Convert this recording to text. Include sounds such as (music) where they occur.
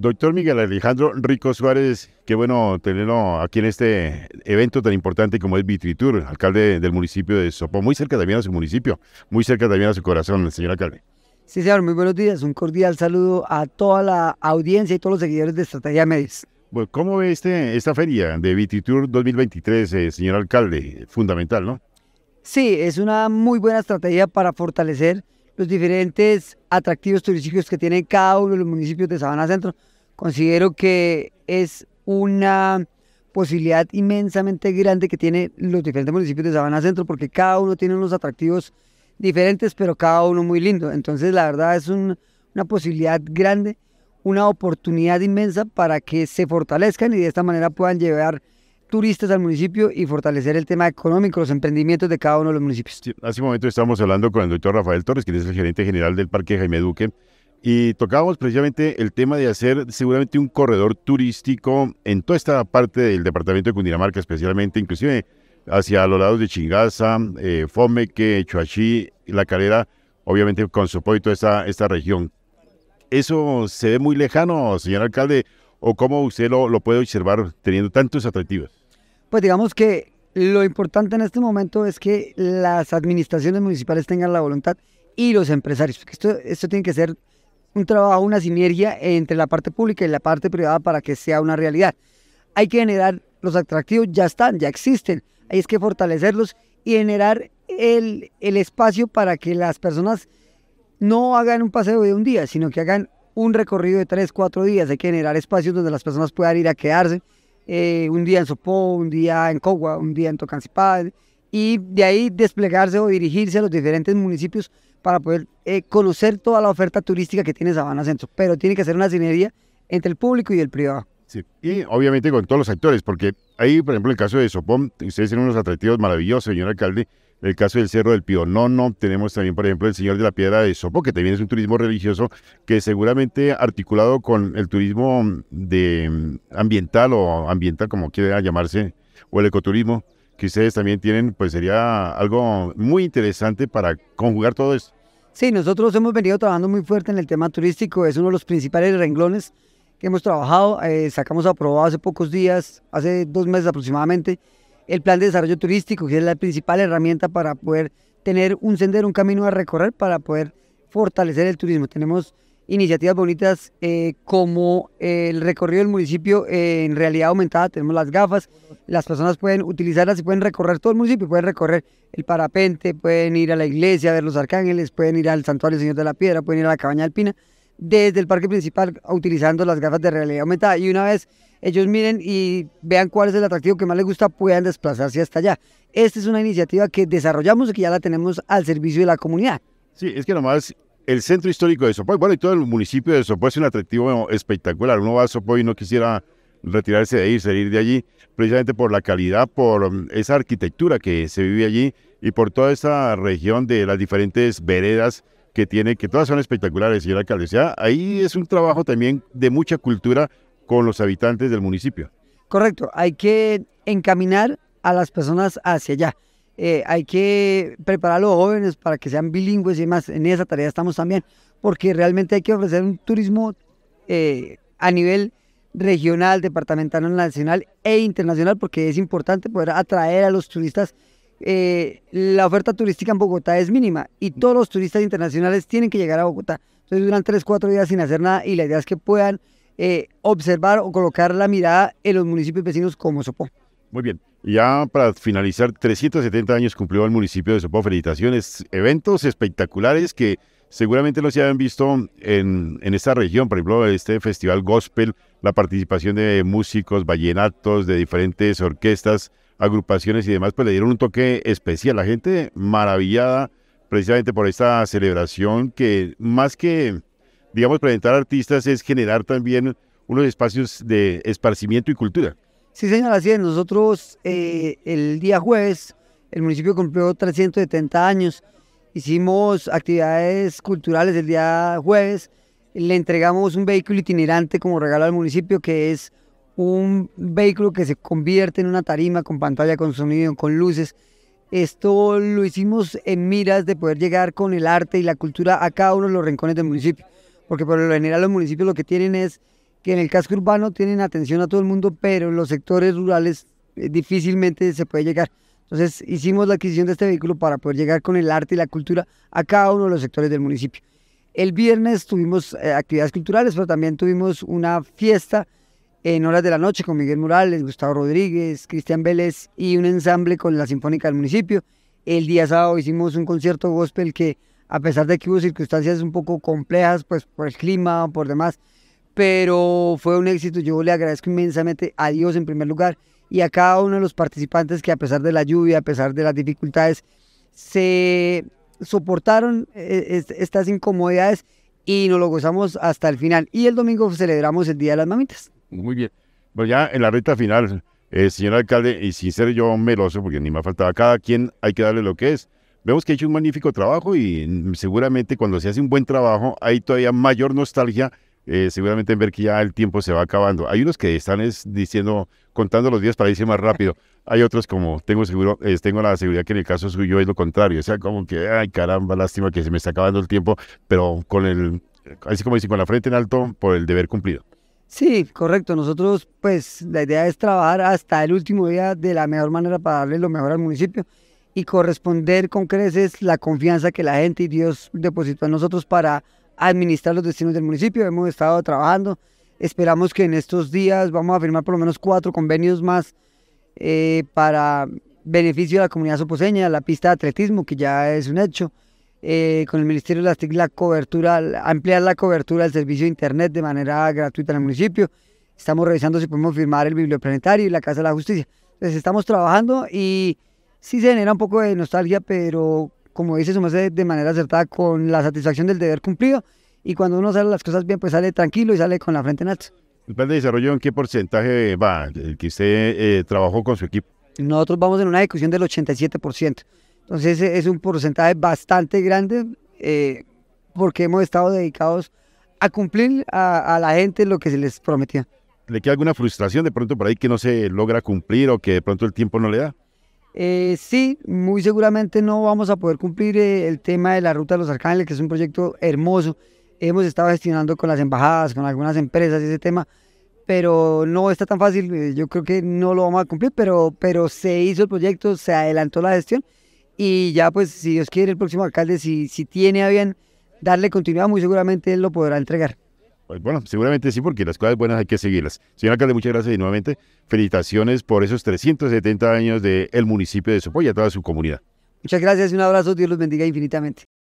Doctor Miguel Alejandro Rico Suárez, qué bueno tenerlo aquí en este evento tan importante como es Vitritur, alcalde del municipio de Sopó, muy cerca también a su municipio, muy cerca también a su corazón, señor alcalde. Sí, señor, muy buenos días, un cordial saludo a toda la audiencia y todos los seguidores de Estrategia Medis. Bueno, pues, ¿Cómo ve este, esta feria de Vitritur 2023, eh, señor alcalde? Fundamental, ¿no? Sí, es una muy buena estrategia para fortalecer los diferentes atractivos turísticos que tienen cada uno de los municipios de Sabana Centro, considero que es una posibilidad inmensamente grande que tienen los diferentes municipios de Sabana Centro, porque cada uno tiene unos atractivos diferentes, pero cada uno muy lindo. Entonces, la verdad es una posibilidad grande, una oportunidad inmensa para que se fortalezcan y de esta manera puedan llevar turistas al municipio y fortalecer el tema económico, los emprendimientos de cada uno de los municipios. hace un momento estábamos hablando con el doctor Rafael Torres, quien es el gerente general del Parque Jaime Duque, y tocábamos precisamente el tema de hacer seguramente un corredor turístico en toda esta parte del departamento de Cundinamarca, especialmente, inclusive hacia los lados de Chingaza, eh, Fomeque, Choachí, La Calera, obviamente con apoyo y toda esta, región. ¿Eso se ve muy lejano, señor alcalde? ¿O cómo usted lo, lo puede observar teniendo tantos atractivos? Pues digamos que lo importante en este momento es que las administraciones municipales tengan la voluntad y los empresarios. Porque esto, esto tiene que ser un trabajo, una sinergia entre la parte pública y la parte privada para que sea una realidad. Hay que generar los atractivos, ya están, ya existen. Hay que fortalecerlos y generar el, el espacio para que las personas no hagan un paseo de un día, sino que hagan un recorrido de tres, cuatro días. Hay que generar espacios donde las personas puedan ir a quedarse eh, un día en Sopó, un día en Cogua, un día en Tocancipá y de ahí desplegarse o dirigirse a los diferentes municipios para poder eh, conocer toda la oferta turística que tiene Sabana Centro. Pero tiene que ser una sinergia entre el público y el privado. Sí, y obviamente con todos los actores, porque ahí, por ejemplo, el caso de Sopón, ustedes tienen unos atractivos maravillosos, señor alcalde, el caso del Cerro del Pío. No, tenemos también, por ejemplo, el Señor de la Piedra de Sopo, que también es un turismo religioso que seguramente articulado con el turismo de mm, ambiental o ambiental, como quiera llamarse, o el ecoturismo que ustedes también tienen, pues sería algo muy interesante para conjugar todo esto. Sí, nosotros hemos venido trabajando muy fuerte en el tema turístico, es uno de los principales renglones que hemos trabajado, eh, sacamos aprobado hace pocos días, hace dos meses aproximadamente, el plan de desarrollo turístico, que es la principal herramienta para poder tener un sendero, un camino a recorrer para poder fortalecer el turismo. Tenemos iniciativas bonitas eh, como eh, el recorrido del municipio eh, en realidad aumentada, tenemos las gafas, las personas pueden utilizarlas y pueden recorrer todo el municipio, pueden recorrer el parapente, pueden ir a la iglesia a ver los arcángeles, pueden ir al santuario del Señor de la Piedra, pueden ir a la cabaña alpina desde el parque principal utilizando las gafas de realidad aumentada y una vez ellos miren y vean cuál es el atractivo que más les gusta, puedan desplazarse hasta allá. Esta es una iniciativa que desarrollamos y que ya la tenemos al servicio de la comunidad. Sí, es que nomás el centro histórico de Sopoy, bueno, y todo el municipio de Sopoy es un atractivo espectacular. Uno va a Sopoy y no quisiera retirarse de ahí, salir de allí, precisamente por la calidad, por mm, esa arquitectura que se vive allí y por toda esa región de las diferentes veredas que tiene, que todas son espectaculares, y alcalde. ahí es un trabajo también de mucha cultura con los habitantes del municipio. Correcto, hay que encaminar a las personas hacia allá. Eh, hay que preparar a los jóvenes para que sean bilingües y demás. En esa tarea estamos también, porque realmente hay que ofrecer un turismo eh, a nivel regional, departamental, nacional e internacional, porque es importante poder atraer a los turistas eh, la oferta turística en Bogotá es mínima y todos los turistas internacionales tienen que llegar a Bogotá. Entonces duran 3, 4 días sin hacer nada y la idea es que puedan eh, observar o colocar la mirada en los municipios vecinos como Sopó. Muy bien. Ya para finalizar, 370 años cumplió el municipio de Sopó. Felicitaciones, eventos espectaculares que seguramente los se habían visto en, en, esta región, por ejemplo, este festival gospel, la participación de músicos, vallenatos, de diferentes orquestas, agrupaciones y demás, pues le dieron un toque especial. La gente maravillada precisamente por esta celebración que más que, digamos, presentar artistas es generar también unos espacios de esparcimiento y cultura. Sí, señor, así es. Nosotros eh, el día jueves el municipio cumplió 370 años. Hicimos actividades culturales el día jueves. Le entregamos un vehículo itinerante como regalo al municipio que es un vehículo que se convierte en una tarima con pantalla, con sonido, con luces. Esto lo hicimos en miras de poder llegar con el arte y la cultura a cada uno de los rincones del municipio, porque por lo general los municipios lo que tienen es que en el casco urbano tienen atención a todo el mundo, pero en los sectores rurales eh, difícilmente se puede llegar. Entonces hicimos la adquisición de este vehículo para poder llegar con el arte y la cultura a cada uno de los sectores del municipio. El viernes tuvimos eh, actividades culturales, pero también tuvimos una fiesta en horas de la noche con Miguel Morales, Gustavo Rodríguez, Cristian Vélez y un ensamble con la Sinfónica del municipio. El día sábado hicimos un concierto gospel que a pesar de que hubo circunstancias un poco complejas, pues por el clima, por demás, pero fue un éxito. Yo le agradezco inmensamente a Dios en primer lugar y a cada uno de los participantes que a pesar de la lluvia, a pesar de las dificultades, se soportaron eh, estas incomodidades y nos lo gozamos hasta el final. Y el domingo celebramos el Día de las Mamitas. Muy bien. pues ya en la recta final, eh, señor alcalde, y sin ser yo meloso, porque ni me faltaba, cada quien hay que darle lo que es. Vemos que ha hecho un magnífico trabajo y mm, seguramente cuando se hace un buen trabajo hay todavía mayor nostalgia, eh, seguramente en ver que ya el tiempo se va acabando. Hay unos que están diciendo, contando los días para irse más rápido. (laughs) Hay otros como, tengo seguro, eh, tengo la seguridad que en el caso suyo es lo contrario. O sea, como que, ay caramba, lástima que se me está acabando el tiempo, pero con el, así como dicen, con la frente en alto por el deber cumplido. Sí, correcto. Nosotros, pues, la idea es trabajar hasta el último día de la mejor manera para darle lo mejor al municipio y corresponder con creces la confianza que la gente y Dios depositó en nosotros para administrar los destinos del municipio. Hemos estado trabajando. Esperamos que en estos días vamos a firmar por lo menos cuatro convenios más eh, para beneficio de la comunidad soposeña, la pista de atletismo, que ya es un hecho eh, con el Ministerio de la TIC la cobertura, ampliar la cobertura del servicio de Internet de manera gratuita en el municipio. Estamos revisando si podemos firmar el biblioplanetario y la Casa de la Justicia. Entonces estamos trabajando y sí se genera un poco de nostalgia, pero como dice su de manera acertada con la satisfacción del deber cumplido. Y cuando uno sale las cosas bien, pues sale tranquilo y sale con la frente en alto. ¿El plan de desarrollo en qué porcentaje va? El que usted eh, trabajó con su equipo. Nosotros vamos en una ejecución del 87%. Entonces es un porcentaje bastante grande eh, porque hemos estado dedicados a cumplir a, la gente lo que se les prometía. ¿Le queda alguna frustración de pronto por ahí que no se logra cumplir o que de pronto el tiempo no le da? Eh, sí, muy seguramente no vamos a poder cumplir eh, el tema de la Ruta de los Arcángeles, que es un proyecto hermoso. Hemos estado gestionando con las embajadas, con algunas empresas ese tema, pero no está tan fácil. Yo creo que no lo vamos a cumplir, pero, pero se hizo el proyecto, se adelantó la gestión y ya, pues, si Dios quiere, el próximo alcalde, si, si tiene a bien darle continuidad, muy seguramente él lo podrá entregar. Pues bueno, seguramente sí, porque las cosas buenas hay que seguirlas. Señor alcalde, muchas gracias y nuevamente felicitaciones por esos 370 años del de municipio de Sopoya, toda su comunidad. Muchas gracias y un abrazo. Dios los bendiga infinitamente.